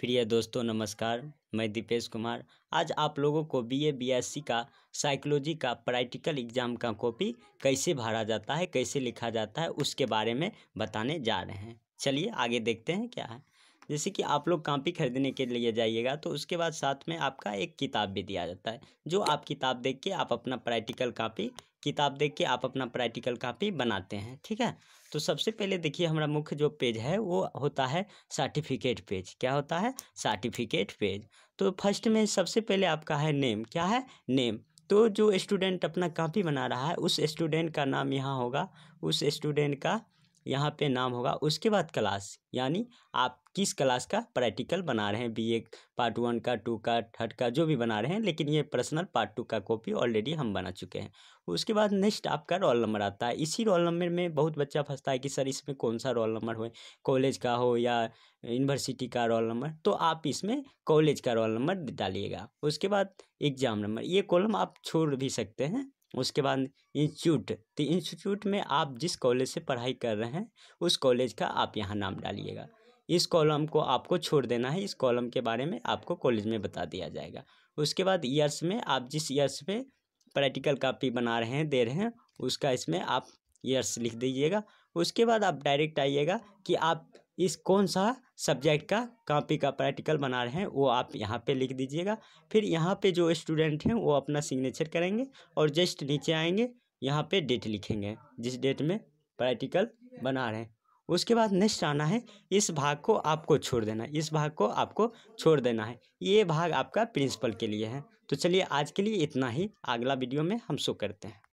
प्रिय दोस्तों नमस्कार मैं दीपेश कुमार आज आप लोगों को B A B S C का साइकोलॉजी का प्रैक्टिकल एग्जाम का कॉपी कैसे भरा जाता है कैसे लिखा जाता है उसके बारे में बताने जा रहे हैं चलिए आगे देखते हैं क्या है जैसे कि आप लोग कापी खरीदने के लिए जाइएगा तो उसके बाद साथ में आपका एक किताब भी दिया जाता है जो आप किताब देख के आप अपना प्रैक्टिकल कापी किताब देख के आप अपना प्रैक्टिकल कापी बनाते हैं ठीक है तो सबसे पहले देखिए हमारा मुख्य जो पेज है वो होता है सर्टिफिकेट पेज क्या होता है सर्टिफिकेट पेज तो फर्स्ट में सबसे पहले आपका है नेम क्या है नेम तो जो स्टूडेंट अपना कापी बना रहा है उस स्टूडेंट का नाम यहाँ होगा उस स्टूडेंट का यहाँ पे नाम होगा उसके बाद क्लास यानी आप किस क्लास का प्रैक्टिकल बना रहे हैं बी ए पार्ट वन का टू का थर्ड का जो भी बना रहे हैं लेकिन ये पर्सनल पार्ट टू का कॉपी ऑलरेडी हम बना चुके हैं उसके बाद नेक्स्ट आपका रोल नंबर आता है इसी रोल नंबर में बहुत बच्चा फंसता है कि सर इसमें कौन सा रोल नंबर हो कॉलेज का हो या यूनिवर्सिटी का रोल नंबर तो आप इसमें कॉलेज का रोल नंबर डालिएगा उसके बाद एग्ज़ाम नंबर ये कॉलम आप छोड़ भी सकते हैं उसके बाद इंस्टीट्यूट तो इंस्टीट्यूट में आप जिस कॉलेज से पढ़ाई कर रहे हैं उस कॉलेज का आप यहाँ नाम डालिएगा इस कॉलम को आपको छोड़ देना है इस कॉलम के बारे में आपको कॉलेज में बता दिया जाएगा उसके बाद ईयर्स में आप जिस ईयर्स में प्रैक्टिकल कापी बना रहे हैं दे रहे हैं उसका इसमें आप ईयर्स लिख दीजिएगा उसके बाद आप डायरेक्ट आइएगा कि आप इस कौन सा सब्जेक्ट का कापी का प्रैक्टिकल बना रहे हैं वो आप यहाँ पे लिख दीजिएगा फिर यहाँ पे जो स्टूडेंट हैं वो अपना सिग्नेचर करेंगे और जस्ट नीचे आएंगे यहाँ पे डेट लिखेंगे जिस डेट में प्रैक्टिकल बना रहे हैं उसके बाद नेक्स्ट आना है इस भाग को आपको छोड़ देना है इस भाग को आपको छोड़ देना है ये भाग आपका प्रिंसिपल के लिए है तो चलिए आज के लिए इतना ही अगला वीडियो में हम शो करते हैं